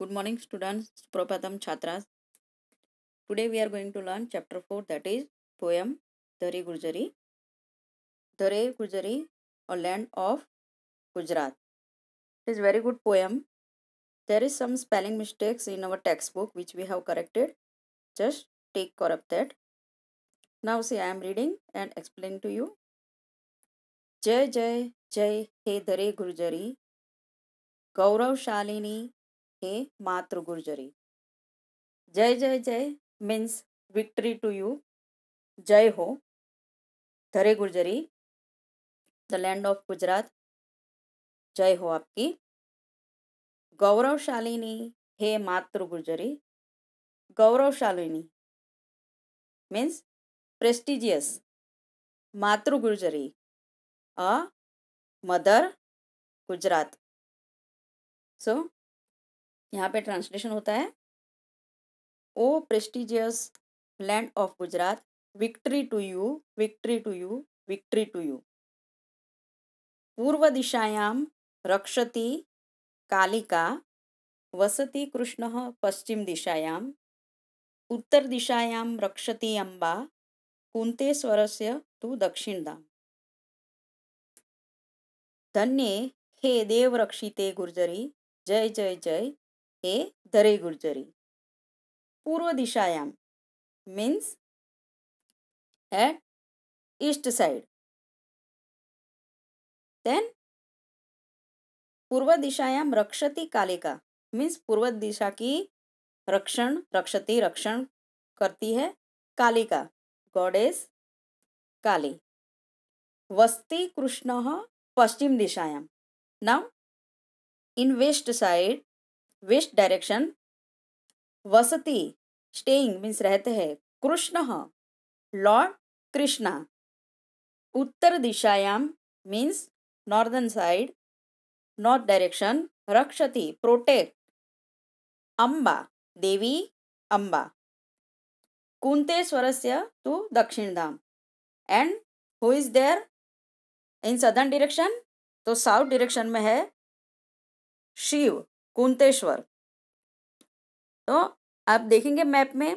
Good morning students सुप्रभातम छात्रा today we are going to learn chapter four that is poem धरे गुर्जरी धरे Gurjari or land of Gujarat it is very good poem there is some spelling mistakes in our text book which we have corrected just take care of that now see I am reading and explain to you जय जय जय हे धरे गुर्जरी गौरवशालिनी हे मातृ गुर्जरी जय जय जय means victory to you जय हो धरे Gurjari the land of Gujarat जय हो आपकी गौरवशालिनी हे मातृ गुर्जरी गौरवशालिनी मीन्स प्रेस्टिजियस मातृ Gurjari a mother Gujarat so यहाँ पे ट्रांसलेशन होता है o prestigious land of Gujarat victory to you victory to you victory to you पूर्व दिशायाम रक्षति कालिका वसति कृष्ण पश्चिम दिशायाम उत्तर दिशायाम रक्षति अंबा से तू दक्षिणधाम धन्ये हे रक्षिते गुर्जरी जय जय जय ए दरे गुर्जरी पूर्व दिशायाम means at east side then पूर्व दिशायाम रक्षति कालिका मीन्स पूर्व दिशा की रक्षण रक्षति रक्षण करती है कालिका गॉड गॉडेस काली वस्ती कृष्ण पश्चिम दिशायाम now in west side west direction वसती स्टेइंग मीन्स रहते हैं कृष्ण लॉर्ड कृष्णा उत्तर दिशायाम means northern side north direction रक्षति प्रोटेक्ट अंबा देवी अंबा कुंतेश्वरस्य टू दक्षिण धाम and who is there in southern direction तो साउथ डायरेक्शन में है शिव कुंतेश्वर तो आप देखेंगे मैप में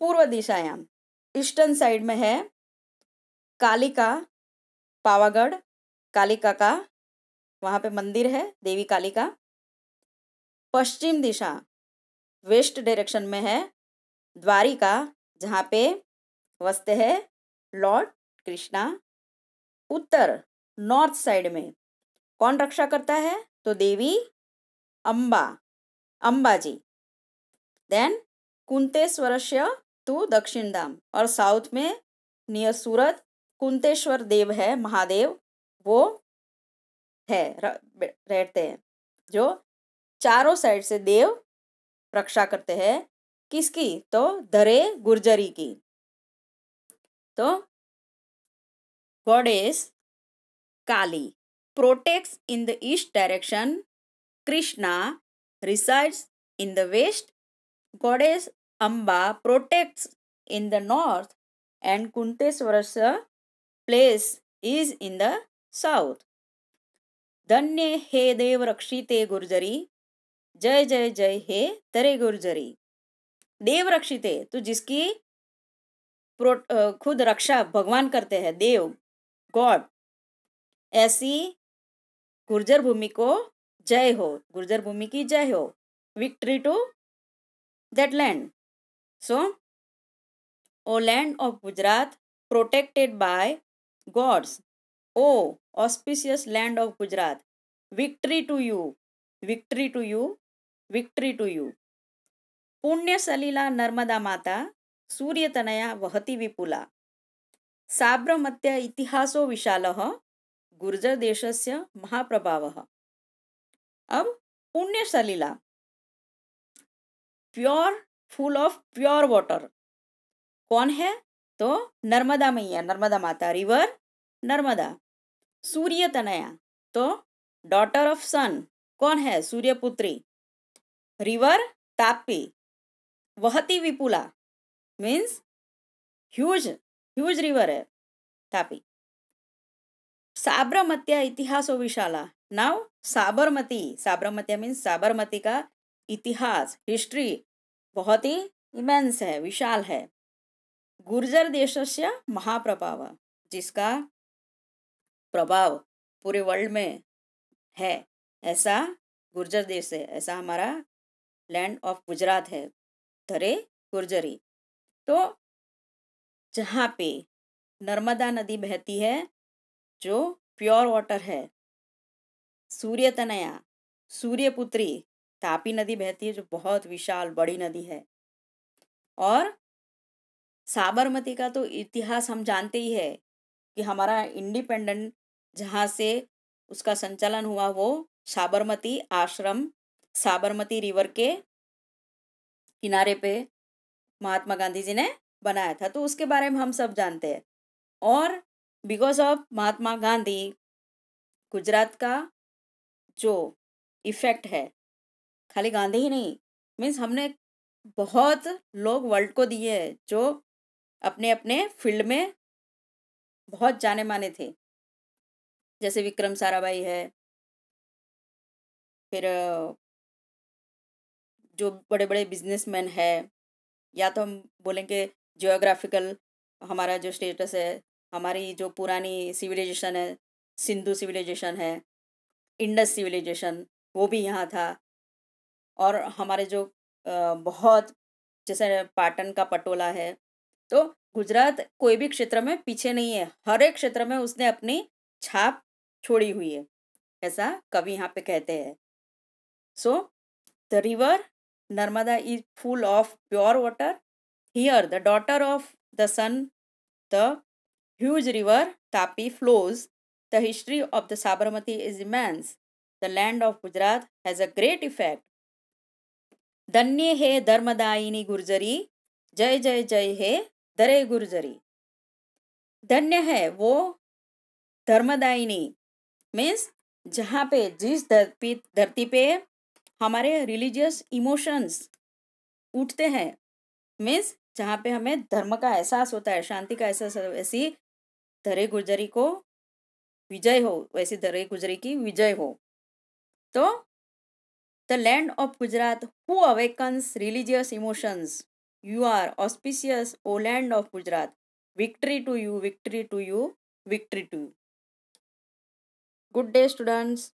पूर्व दिशायाम ईस्टर्न साइड में है कालिका पावागढ़ कालिका का वहाँ पे मंदिर है देवी कालिका पश्चिम दिशा वेस्ट डायरेक्शन में है द्वारिका जहाँ पे वसते हैं लॉर्ड कृष्णा उत्तर नॉर्थ साइड में कौन रक्षा करता है तो देवी अम्बा अम्बाजी देन कुंतेश्वरस्य तू दक्षिण धाम और साउथ में नियर सूरत कुंतेश्वर देव है महादेव वो है रहते हैं जो चारों साइड से देव रक्षा करते हैं किसकी तो धरे गुर्जरी की तो is Kali protects in the east direction Krishna resides in the west, goddess Amba protects in the north, and Kunteswara's place is in the south. धन्य he देव Rakshite Gurjari, जय जय जय he तरे Gurjari. देव Rakshite, तो jiski खुद रक्षा भगवान करते हैं देव गॉड ऐसी गुर्जर भूमि को जय हो गुर्जर भूमि की जय हो victory to that land so o land of Gujarat protected by gods o auspicious land of Gujarat victory to you victory to you victory to you सलीला नर्मदा माता सूर्यतनया वहति विपुला साब्रमत्य इतिहासो से महाप्रभाव है अब पुण्य सलीला pure full of pure water कौन है तो नर्मदा मैया नर्मदा माता रिवर नर्मदा सूर्य तनया तो डॉटर ऑफ सन कौन है सूर्यपुत्री रिवर तापी वहती विपुला मीन्स ह्यूज ह्यूज रिवर है तापी इतिहास इतिहासो विशाला नाउ साबरमती साबरमतिया मीन्स साबरमती का इतिहास हिस्ट्री बहुत ही इमेंस है विशाल है गुर्जर देश से महाप्रभाव जिसका प्रभाव पूरे वर्ल्ड में है ऐसा गुर्जर देश है ऐसा हमारा लैंड ऑफ गुजरात है धरे गुर्जरी तो जहाँ पे नर्मदा नदी बहती है जो प्योर वाटर है सूर्य तनया सूर्यपुत्री तापी नदी बहती है जो बहुत विशाल बड़ी नदी है और साबरमती का तो इतिहास हम जानते ही है कि हमारा इंडिपेंडेंट जहाँ से उसका संचालन हुआ वो साबरमती आश्रम साबरमती रिवर के किनारे पे महात्मा गांधी जी ने बनाया था तो उसके बारे में हम सब जानते हैं और बिकॉज ऑफ महात्मा गांधी गुजरात का जो इफेक्ट है खाली गांधी ही नहीं मीन्स हमने बहुत लोग वर्ल्ड को दिए हैं जो अपने अपने फील्ड में बहुत जाने माने थे जैसे विक्रम साराभाई है फिर जो बड़े बड़े बिजनेसमैन है या तो हम बोलेंगे जियोग्राफिकल हमारा जो स्टेटस है हमारी जो पुरानी सिविलाइजेशन है सिंधु सिविलाइजेशन है इंडस सिविलाइजेशन वो भी यहाँ था और हमारे जो बहुत जैसे पाटन का पटोला है तो गुजरात कोई भी क्षेत्र में पीछे नहीं है हर एक क्षेत्र में उसने अपनी छाप छोड़ी हुई है ऐसा कवि यहाँ पे कहते हैं so the river Narmada is full of pure water here the daughter of the sun the huge river Tapi flows. The history of the Sabarmati is immense. The land of Gujarat has a great effect. धन्य हे धर्मदायिनी गुर्जरी जय जय जय हे दरे गुर्जरी धन्य है वो धर्मदायिनी means जहाँ पे जिस धरती धरती पे हमारे रिलीजियस इमोशंस उठते हैं मीन्स जहाँ पे हमें धर्म का एहसास होता है शांति का एहसास ऐसी धरे गुजरी को विजय हो वैसे धरे गुजरी की विजय हो तो the land of Gujarat who awakens religious emotions you are auspicious o land of Gujarat victory to you victory to you victory to you good day students